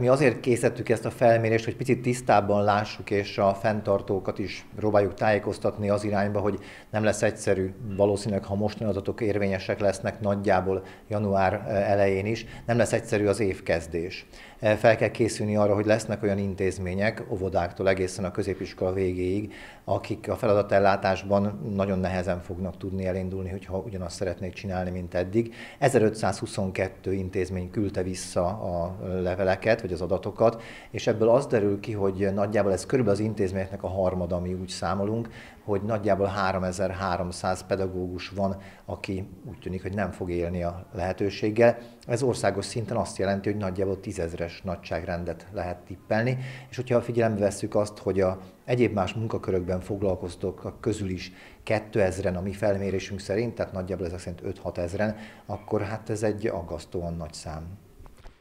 Mi azért készítettük ezt a felmérést, hogy picit tisztábban lássuk, és a fenntartókat is próbáljuk tájékoztatni az irányba, hogy nem lesz egyszerű, valószínűleg, ha mostani adatok érvényesek lesznek nagyjából január eh, elején is, nem lesz egyszerű az évkezdés. Eh, fel kell készülni arra, hogy lesznek olyan intézmények, óvodáktól egészen a középiskola végéig, akik a feladatellátásban nagyon nehezen fognak tudni elindulni, hogyha ugyanazt szeretnék csinálni, mint eddig. 1522 intézmény küldte vissza a leveleket, vagy az adatokat, és ebből az derül ki, hogy nagyjából ez körülbelül az intézményeknek a harmada, ami úgy számolunk, hogy nagyjából 3300 pedagógus van, aki úgy tűnik, hogy nem fog élni a lehetőséggel. Ez országos szinten azt jelenti, hogy nagyjából tízezres nagyságrendet lehet tippelni, és hogyha figyelembe vesszük azt, hogy a egyéb más munkakörökben foglalkoztok a közül is 2000-en a mi felmérésünk szerint, tehát nagyjából ezek szerint 5-6 ezeren, akkor hát ez egy aggasztóan nagy szám.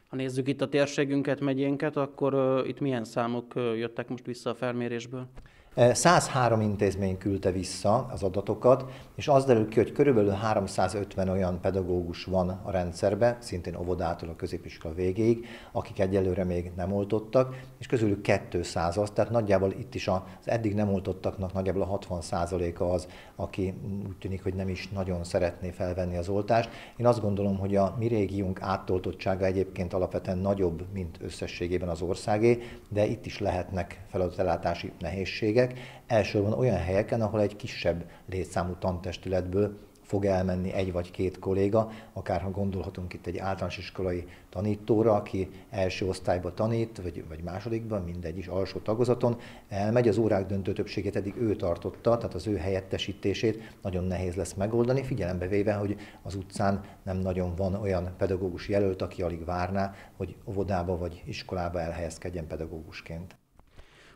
Ha nézzük itt a térségünket, megyénket, akkor uh, itt milyen számok uh, jöttek most vissza a felmérésből? 103 eh, intézmény küldte vissza az adatokat, és az derül ki, hogy körülbelül 350 olyan pedagógus van a rendszerbe, szintén óvodától a középiskola végéig, akik egyelőre még nem oltottak, és közülük 200 az, tehát nagyjából itt is az eddig nem oltottaknak nagyjából a 60%-a az, aki úgy tűnik, hogy nem is nagyon szeretné felvenni az oltást. Én azt gondolom, hogy a mi régiónk átoltottsága egyébként alapvetően nagyobb, mint összességében az országé, de itt is lehetnek feladatellátási nehézségek cégek, elsősorban olyan helyeken, ahol egy kisebb létszámú tantestületből fog elmenni egy vagy két kolléga, akárha gondolhatunk itt egy általános iskolai tanítóra, aki első osztályba tanít, vagy, vagy másodikban, mindegy is alsó tagozaton, elmegy, az órák döntő többségét eddig ő tartotta, tehát az ő helyettesítését nagyon nehéz lesz megoldani, figyelembe véve, hogy az utcán nem nagyon van olyan pedagógus jelölt, aki alig várná, hogy óvodába vagy iskolába elhelyezkedjen pedagógusként.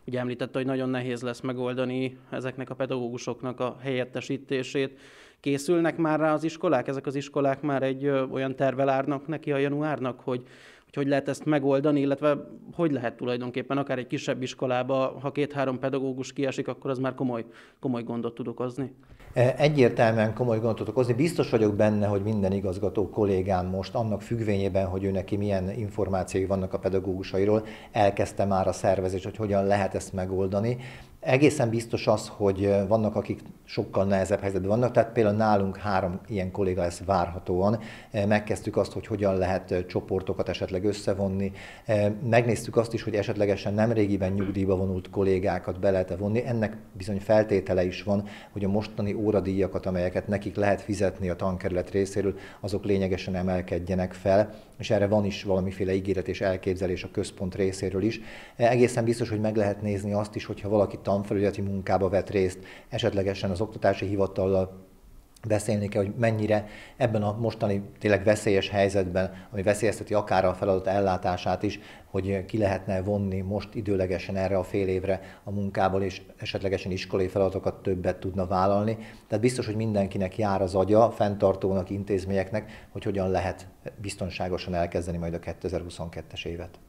Ugye említette, hogy nagyon nehéz lesz megoldani ezeknek a pedagógusoknak a helyettesítését. Készülnek már rá az iskolák? Ezek az iskolák már egy olyan tervel neki a januárnak, hogy hogy hogy lehet ezt megoldani, illetve hogy lehet tulajdonképpen akár egy kisebb iskolába, ha két-három pedagógus kiesik, akkor az már komoly, komoly gondot tud okozni. E, egyértelműen komoly gondot okozni. Biztos vagyok benne, hogy minden igazgató kollégám most annak függvényében, hogy ő neki milyen információi vannak a pedagógusairól, elkezdte már a szervezés, hogy hogyan lehet ezt megoldani. Egészen biztos az, hogy vannak, akik sokkal nehezebb helyzetben vannak, tehát például nálunk három ilyen kolléga ez várhatóan. Megkezdtük azt, hogy hogyan lehet csoportokat esetleg összevonni. Megnéztük azt is, hogy esetlegesen nem régiben nyugdíjba vonult kollégákat be lehet vonni. Ennek bizony feltétele is van, hogy a mostani óradíjakat, amelyeket nekik lehet fizetni a tankerület részéről, azok lényegesen emelkedjenek fel, és erre van is valamiféle ígéret és elképzelés a központ részéről is. Egészen biztos, hogy meg lehet nézni azt is, hogyha valaki tan tanfelügyeti munkába vett részt, esetlegesen az oktatási hivatallal beszélni kell, hogy mennyire ebben a mostani tényleg veszélyes helyzetben, ami veszélyezteti akár a feladat ellátását is, hogy ki lehetne vonni most időlegesen erre a fél évre a munkából, és esetlegesen iskolai feladatokat többet tudna vállalni. Tehát biztos, hogy mindenkinek jár az agya, fenntartónak, intézményeknek, hogy hogyan lehet biztonságosan elkezdeni majd a 2022-es évet.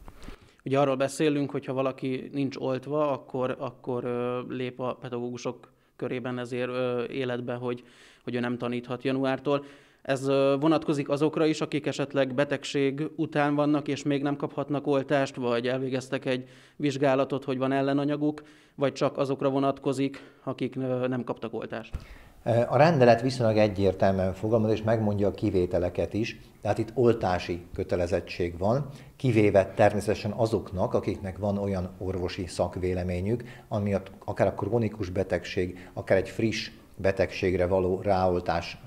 Ugye arról beszélünk, hogy ha valaki nincs oltva, akkor, akkor lép a pedagógusok körében ezért életbe, hogy, hogy ő nem taníthat januártól. Ez vonatkozik azokra is, akik esetleg betegség után vannak, és még nem kaphatnak oltást, vagy elvégeztek egy vizsgálatot, hogy van ellenanyaguk, vagy csak azokra vonatkozik, akik nem kaptak oltást. A rendelet viszonylag egyértelműen fogalmaz, és megmondja a kivételeket is, tehát itt oltási kötelezettség van, kivéve természetesen azoknak, akiknek van olyan orvosi szakvéleményük, ami akár a krónikus betegség, akár egy friss betegségre való ráoltás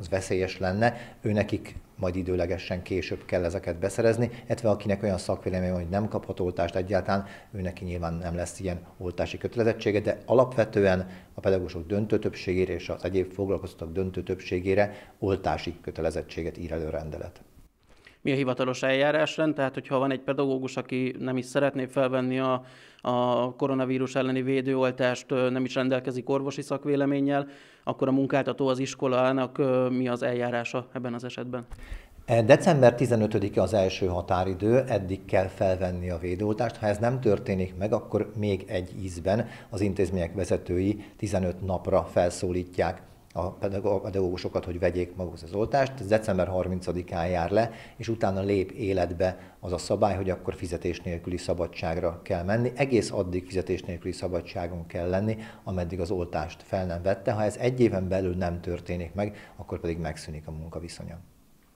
az veszélyes lenne, ő nekik majd időlegesen később kell ezeket beszerezni, illetve akinek olyan szakvélemény van, hogy nem kaphat oltást egyáltalán, ő neki nyilván nem lesz ilyen oltási kötelezettsége, de alapvetően a pedagógusok döntő többségére és az egyéb foglalkoztatók döntő többségére oltási kötelezettséget ír elő rendelet mi a hivatalos eljárásrend, tehát hogyha van egy pedagógus, aki nem is szeretné felvenni a, a koronavírus elleni védőoltást, nem is rendelkezik orvosi szakvéleménnyel, akkor a munkáltató az iskolának mi az eljárása ebben az esetben? E, december 15-e az első határidő, eddig kell felvenni a védőoltást. Ha ez nem történik meg, akkor még egy ízben az intézmények vezetői 15 napra felszólítják a pedagógusokat, hogy vegyék magukhoz az oltást. Ez december 30-án jár le, és utána lép életbe az a szabály, hogy akkor fizetés nélküli szabadságra kell menni. Egész addig fizetés nélküli szabadságon kell lenni, ameddig az oltást fel nem vette. Ha ez egy éven belül nem történik meg, akkor pedig megszűnik a munkaviszonya.